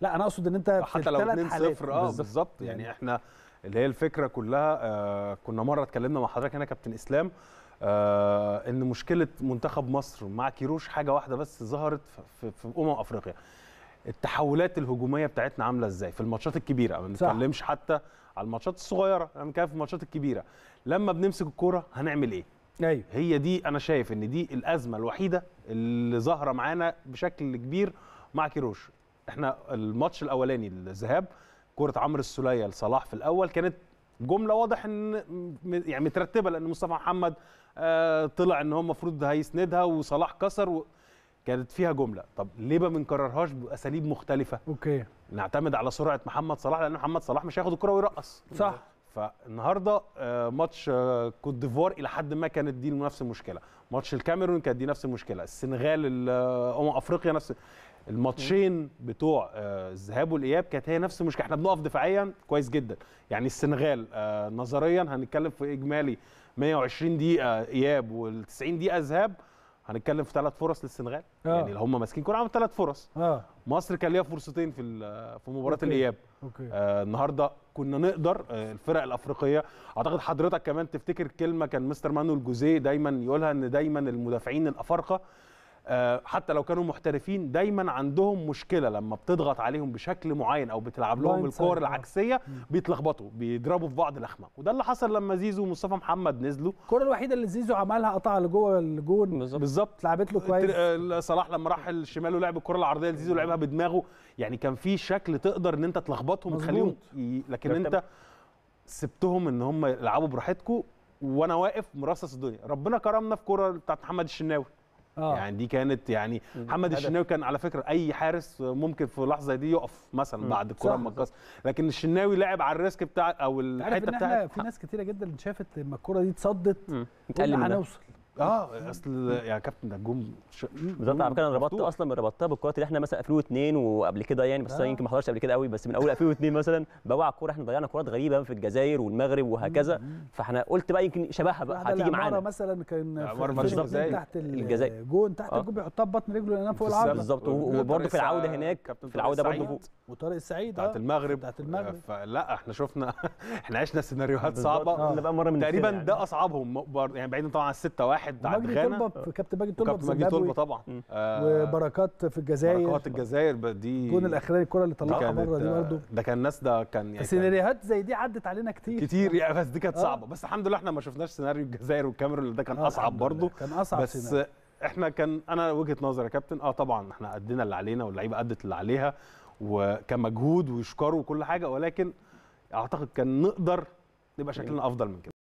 لا انا اقصد ان انت آه، حتى لو 2 0 اه بالظبط يعني, يعني, احنا اللي هي الفكره كلها آه كنا مره اتكلمنا مع حضرتك هنا كابتن اسلام آه ان مشكله منتخب مصر مع كيروش حاجه واحده بس ظهرت في, في امم افريقيا التحولات الهجوميه بتاعتنا عامله ازاي في الماتشات الكبيره ما بنتكلمش حتى على الماتشات الصغيره انا بنتكلم في الماتشات الكبيره لما بنمسك الكوره هنعمل ايه ايوه هي دي انا شايف ان دي الازمه الوحيده اللي ظاهره معانا بشكل كبير مع كيروش احنا الماتش الاولاني الذهاب كره عمرو السوليه لصلاح في الاول كانت جمله واضح ان يعني مترتبه لان مصطفى محمد آه، طلع ان هو المفروض هيسندها وصلاح كسر و... كانت فيها جمله طب ليه ما بنكررهاش باساليب مختلفه اوكي نعتمد على سرعه محمد صلاح لان محمد صلاح مش هياخد الكره ويرقص صح فالنهارده آه، ماتش آه، كوت ديفوار الى حد ما كانت دي نفس المشكله ماتش الكاميرون كانت دي نفس المشكله السنغال امم افريقيا نفس الماتشين بتوع آه، الذهاب والاياب كانت هي نفس المشكله احنا بنقف دفاعيا كويس جدا يعني السنغال آه، نظريا هنتكلم في اجمالي 120 دقيقه اياب وال90 دقيقه ذهاب هنتكلم في ثلاث فرص للسنغال آه. يعني هم ماسكين كوره عملوا ثلاث فرص آه. مصر كان ليها فرصتين في في مباراه أوكي. الاياب أوكي. آه النهارده كنا نقدر آه الفرق الافريقيه اعتقد حضرتك كمان تفتكر كلمه كان مستر مانويل جوزيه دايما يقولها ان دايما المدافعين الافارقه آه، حتى لو كانوا محترفين دايما عندهم مشكله لما بتضغط عليهم بشكل معين او بتلعب لهم الكور آه. العكسيه بيتلخبطوا بيضربوا في بعض الاخماق وده اللي حصل لما زيزو ومصطفى محمد نزلوا الكره الوحيده اللي زيزو عملها قطعها لجوه الجون بالظبط لعبت له كويس آه، صلاح لما راح الشمال ولعب الكره العرضيه لزيزو لعبها بدماغه يعني كان في شكل تقدر ان انت تلخبطهم وتخليهم لكن انت سبتهم ان هم يلعبوا براحتكم وانا واقف مرصص الدنيا ربنا كرمنا في كره بتاعت محمد الشناوي آه. يعني دي كانت يعني محمد الشناوي كان على فكره اي حارس ممكن في لحظه دي يقف مثلا مم. بعد الكره ما لكن الشناوي لعب على الريسك بتاع او الحته بتاعت في ناس كتيره جدا شافت لما الكره دي اتصدت هنوصل اه اصل يعني كابتن ده الجون بالظبط على فكره انا ربطت اصلا من ربطتها بالكرات اللي احنا مثلا 2002 وقبل كده يعني بس آه. يمكن ما حضرتش قبل كده قوي بس من اول 2002 مثلا بوعى الكوره احنا ضيعنا كرات غريبه في الجزائر والمغرب وهكذا فاحنا قلت بقى يمكن شبهها بقى هتيجي معانا مثلا كان في تحت الجزائر جون تحت آه. الجون بيحطها ببطن رجله لانها فوق العارضه بالظبط وبرده في العوده هناك في العوده برده فوق وطارق السعيد بتاعت آه، المغرب بتاعت المغرب فلا احنا شفنا احنا عشنا سيناريوهات صعبه آه. تقريبا ده يعني. اصعبهم يعني بعيدا طبعا عن 6 واحد عند غانا كابتن ماجد طلبه كابتن ماجد طلبه طبعا آه. وبركات في الجزائر بركات الجزائر دي الجون الاخراني الكره اللي طلعها بره دي آه، برده ده كان ناس ده كان يعني سيناريوهات زي دي عدت علينا كتير كتير يعني بس دي كانت آه. صعبه بس الحمد لله احنا ما شفناش سيناريو الجزائر والكاميرون ده كان آه اصعب برده كان اصعب بس سيناريو. احنا كان انا وجهه نظري يا كابتن اه طبعا احنا ادينا اللي علينا واللعيبه ادت اللي عليها وكمجهود ويشكروا وكل حاجه ولكن اعتقد كان نقدر نبقى شكلنا افضل من كده